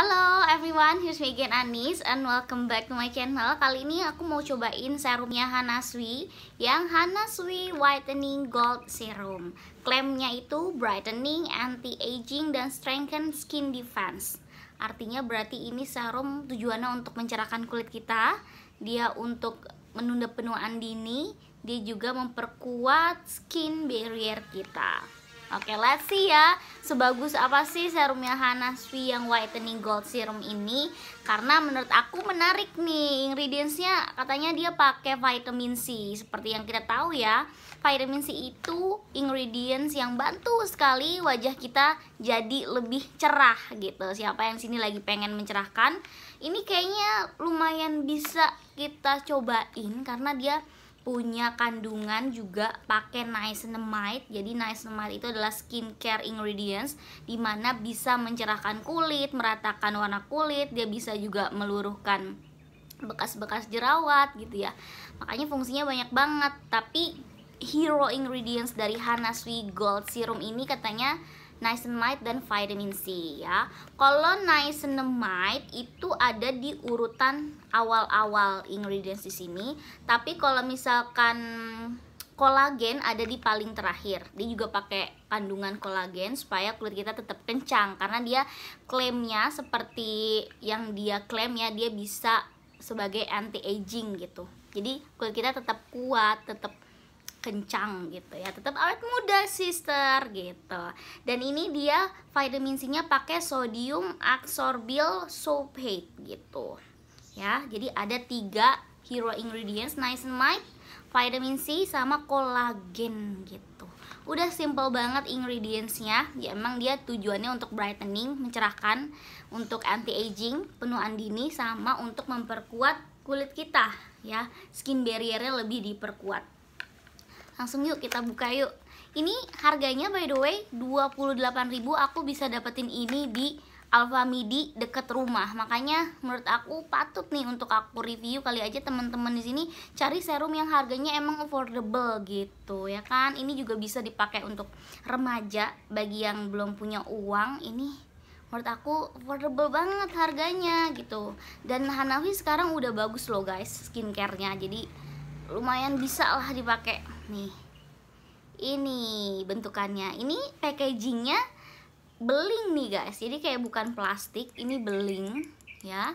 Halo everyone, here's me again Anis and welcome back to my channel Kali ini aku mau cobain serumnya Hanasui Yang Hanasui Whitening Gold Serum Klaimnya itu brightening, anti-aging, dan strengthen skin defense Artinya berarti ini serum tujuannya untuk mencerahkan kulit kita Dia untuk menunda penuaan dini Dia juga memperkuat skin barrier kita Oke, let's see ya. Sebagus apa sih serumnya Hanasui yang whitening gold serum ini? Karena menurut aku menarik nih ingredientsnya. Katanya dia pakai vitamin C. Seperti yang kita tahu ya, vitamin C itu ingredients yang bantu sekali wajah kita jadi lebih cerah gitu. Siapa yang sini lagi pengen mencerahkan? Ini kayaknya lumayan bisa kita cobain karena dia punya kandungan juga pakai niacinamide. Jadi niacinamide itu adalah skincare ingredients dimana bisa mencerahkan kulit, meratakan warna kulit, dia bisa juga meluruhkan bekas-bekas jerawat gitu ya. Makanya fungsinya banyak banget. Tapi hero ingredients dari Hanasui Gold Serum ini katanya niacinamide dan vitamin C ya. Kalau niacinamide itu ada di urutan awal-awal ingredients di sini, tapi kalau misalkan kolagen ada di paling terakhir. Dia juga pakai kandungan kolagen supaya kulit kita tetap kencang karena dia klaimnya seperti yang dia klaim ya dia bisa sebagai anti aging gitu. Jadi kulit kita tetap kuat, tetap kencang gitu ya tetap awet muda sister gitu dan ini dia vitamin C nya pakai sodium absorbil sulfate gitu ya jadi ada tiga hero ingredients nice and niacinamide vitamin C sama kolagen gitu udah simple banget ingredientsnya ya emang dia tujuannya untuk brightening mencerahkan untuk anti aging penuaan dini sama untuk memperkuat kulit kita ya skin barriernya lebih diperkuat langsung yuk kita buka yuk ini harganya by the way 28.000 aku bisa dapetin ini di Alfamidi deket rumah. Makanya menurut aku patut nih untuk aku review kali aja temen-temen di sini cari serum yang harganya emang affordable gitu ya kan. Ini juga bisa dipakai untuk remaja bagi yang belum punya uang. Ini menurut aku affordable banget harganya gitu. Dan Hanafi sekarang udah bagus loh guys skincarenya. Jadi lumayan bisa lah dipakai nih ini bentukannya ini packagingnya beling nih guys jadi kayak bukan plastik ini beling ya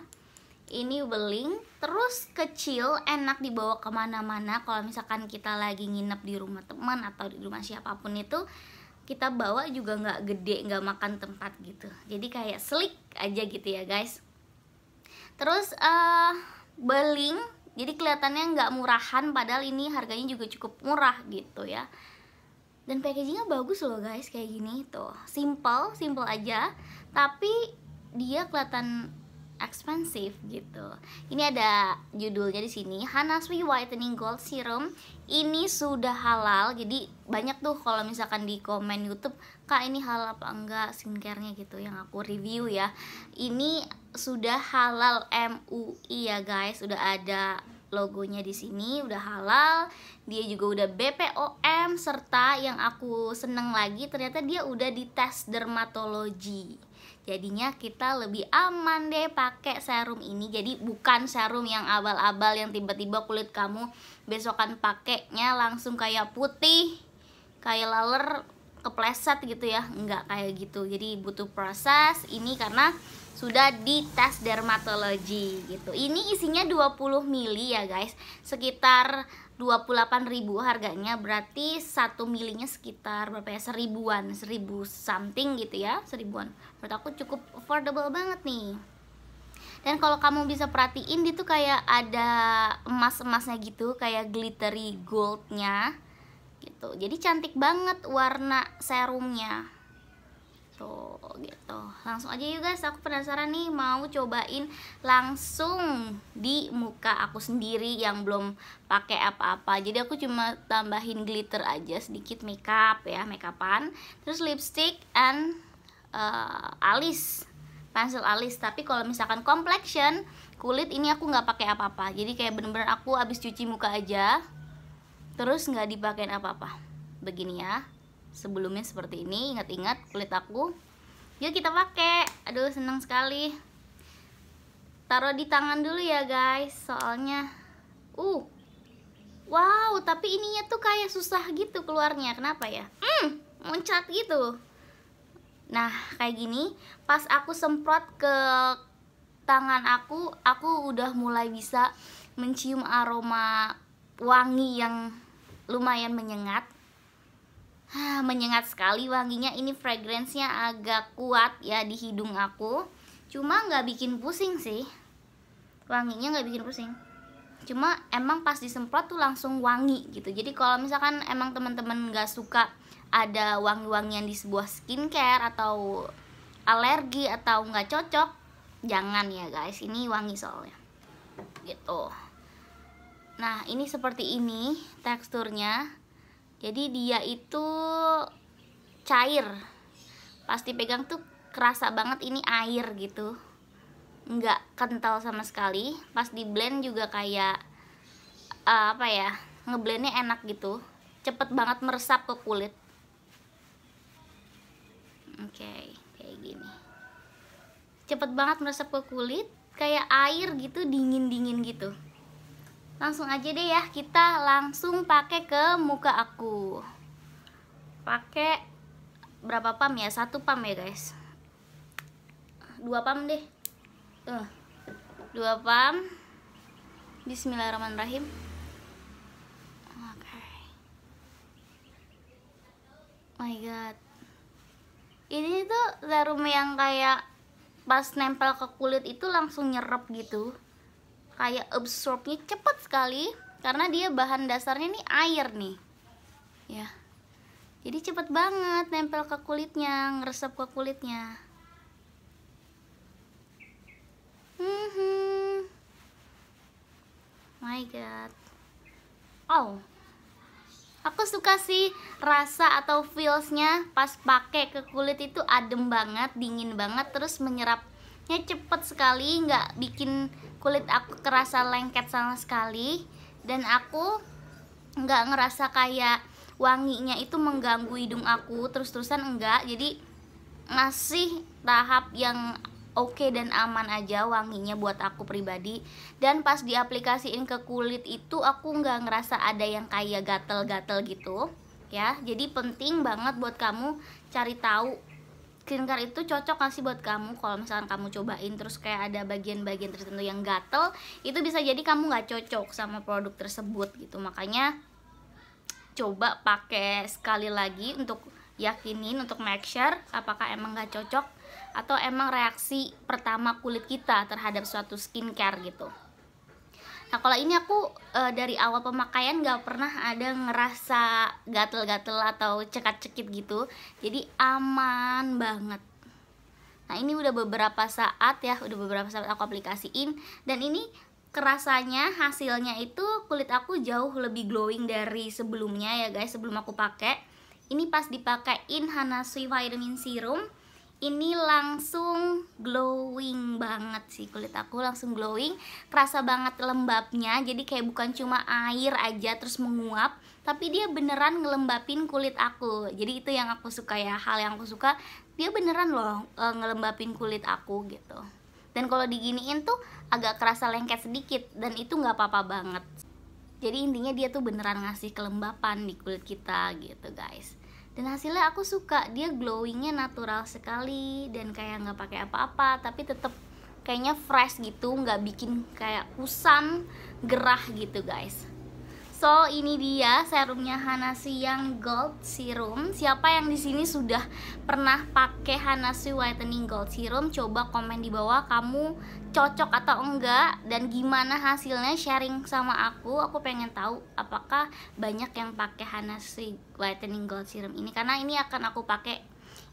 ini beling terus kecil enak dibawa kemana-mana kalau misalkan kita lagi nginep di rumah teman atau di rumah siapapun itu kita bawa juga nggak gede nggak makan tempat gitu jadi kayak slick aja gitu ya guys terus uh, beling jadi kelihatannya nggak murahan padahal ini harganya juga cukup murah gitu ya dan packagingnya bagus loh guys kayak gini tuh simple simple aja tapi dia kelihatan expensive gitu. Ini ada judulnya di sini Hanaswi Whitening Gold Serum. Ini sudah halal. Jadi banyak tuh kalau misalkan di komen YouTube, "Kak, ini halal apa enggak skincarenya gitu?" yang aku review ya. Ini sudah halal MUI ya, guys. sudah ada logonya di sini udah halal dia juga udah BPOM serta yang aku seneng lagi ternyata dia udah dites dermatologi jadinya kita lebih aman deh pakai serum ini jadi bukan serum yang abal-abal yang tiba-tiba kulit kamu besokan pakainya langsung kayak putih kayak laler kepleset gitu ya enggak kayak gitu jadi butuh proses ini karena sudah di tes dermatologi gitu ini isinya 20 mili ya guys sekitar 28.000 harganya berarti satu milinya sekitar berapa ya seribuan seribu something gitu ya seribuan menurut aku cukup affordable banget nih dan kalau kamu bisa perhatiin dia tuh kayak ada emas-emasnya gitu kayak glittery goldnya gitu jadi cantik banget warna serumnya tuh gitu langsung aja yuk guys aku penasaran nih mau cobain langsung di muka aku sendiri yang belum pakai apa-apa jadi aku cuma tambahin glitter aja sedikit makeup ya makeupan terus lipstick and uh, alis pensil alis tapi kalau misalkan complexion kulit ini aku nggak pakai apa-apa jadi kayak bener-bener aku abis cuci muka aja terus nggak dipakein apa-apa begini ya sebelumnya seperti ini ingat-ingat kulit aku yuk kita pakai aduh senang sekali taruh di tangan dulu ya guys soalnya uh wow tapi ininya tuh kayak susah gitu keluarnya kenapa ya hmm muncrat gitu nah kayak gini pas aku semprot ke tangan aku aku udah mulai bisa mencium aroma wangi yang lumayan menyengat menyengat sekali wanginya. Ini fragrance-nya agak kuat ya di hidung aku. Cuma nggak bikin pusing sih. Wanginya nggak bikin pusing. Cuma emang pas disemprot tuh langsung wangi gitu. Jadi kalau misalkan emang teman-teman nggak suka ada wangi-wangian di sebuah skincare atau alergi atau nggak cocok, jangan ya guys. Ini wangi soalnya. Gitu. Nah, ini seperti ini teksturnya jadi dia itu cair pasti pegang tuh kerasa banget ini air gitu nggak kental sama sekali pas di blend juga kayak uh, apa ya ngeblendnya enak gitu cepet banget meresap ke kulit oke okay, kayak gini cepet banget meresap ke kulit kayak air gitu dingin dingin gitu langsung aja deh ya kita langsung pakai ke muka aku pakai berapa pam ya satu pam ya guys dua pam deh tuh dua pam Bismillahirrahmanirrahim oke okay. Oh my god ini tuh serum yang kayak pas nempel ke kulit itu langsung nyerap gitu kayak absorbnya cepet sekali karena dia bahan dasarnya ini air nih ya jadi cepet banget nempel ke kulitnya ngeresep ke kulitnya hmm my god oh aku suka sih rasa atau feelsnya pas pakai ke kulit itu adem banget dingin banget terus menyerap nya cepet sekali nggak bikin kulit aku kerasa lengket sama sekali dan aku nggak ngerasa kayak wanginya itu mengganggu hidung aku terus-terusan enggak jadi masih tahap yang oke okay dan aman aja wanginya buat aku pribadi dan pas diaplikasiin ke kulit itu aku nggak ngerasa ada yang kayak gatel-gatel gitu ya jadi penting banget buat kamu cari tahu skincare itu cocok kasih sih buat kamu kalau misalkan kamu cobain terus kayak ada bagian-bagian tertentu yang gatel itu bisa jadi kamu nggak cocok sama produk tersebut gitu makanya coba pakai sekali lagi untuk yakinin untuk make sure apakah emang nggak cocok atau emang reaksi pertama kulit kita terhadap suatu skincare gitu Nah kalau ini aku e, dari awal pemakaian gak pernah ada ngerasa gatel-gatel atau cekat-cekit gitu Jadi aman banget Nah ini udah beberapa saat ya, udah beberapa saat aku aplikasiin Dan ini kerasanya hasilnya itu kulit aku jauh lebih glowing dari sebelumnya ya guys sebelum aku pakai ini pas dipakein Hanasui Vitamin Serum ini langsung glowing banget sih kulit aku langsung glowing kerasa banget lembabnya jadi kayak bukan cuma air aja terus menguap tapi dia beneran ngelembapin kulit aku jadi itu yang aku suka ya hal yang aku suka dia beneran loh eh, ngelembapin kulit aku gitu dan kalau diginiin tuh agak kerasa lengket sedikit dan itu nggak apa-apa banget jadi intinya dia tuh beneran ngasih kelembapan di kulit kita gitu guys dan hasilnya aku suka dia glowingnya natural sekali dan kayak nggak pakai apa-apa tapi tetap kayaknya fresh gitu nggak bikin kayak kusam gerah gitu guys So ini dia serumnya Hanasi yang Gold Serum. Siapa yang di sini sudah pernah pakai Hanasi Whitening Gold Serum? Coba komen di bawah kamu cocok atau enggak dan gimana hasilnya sharing sama aku. Aku pengen tahu apakah banyak yang pakai Hanasi Whitening Gold Serum ini karena ini akan aku pakai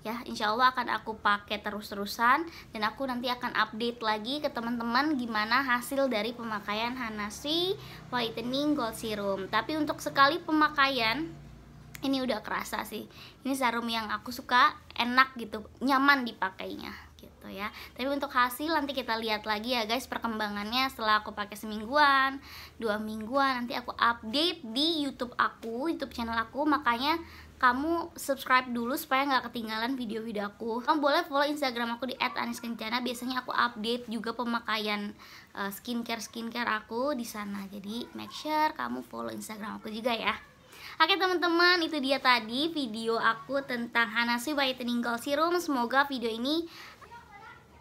ya insya Allah akan aku pakai terus-terusan dan aku nanti akan update lagi ke teman-teman gimana hasil dari pemakaian Hanasi Whitening Gold Serum tapi untuk sekali pemakaian ini udah kerasa sih ini serum yang aku suka enak gitu nyaman dipakainya gitu ya tapi untuk hasil nanti kita lihat lagi ya guys perkembangannya setelah aku pakai semingguan dua mingguan nanti aku update di YouTube aku YouTube channel aku makanya kamu subscribe dulu supaya nggak ketinggalan video-video aku kamu boleh follow instagram aku di @aniskencana biasanya aku update juga pemakaian uh, eh, skincare skincare aku di sana jadi make sure kamu follow instagram aku juga ya Oke teman-teman, itu dia tadi video aku tentang Hanasui Whitening Gold Serum. Semoga video ini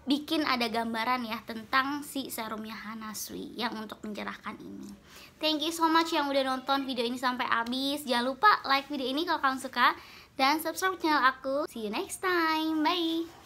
bikin ada gambaran ya tentang si serumnya Hanasui yang untuk mencerahkan ini. Thank you so much yang udah nonton video ini sampai habis. Jangan lupa like video ini kalau kamu suka dan subscribe channel aku. See you next time. Bye.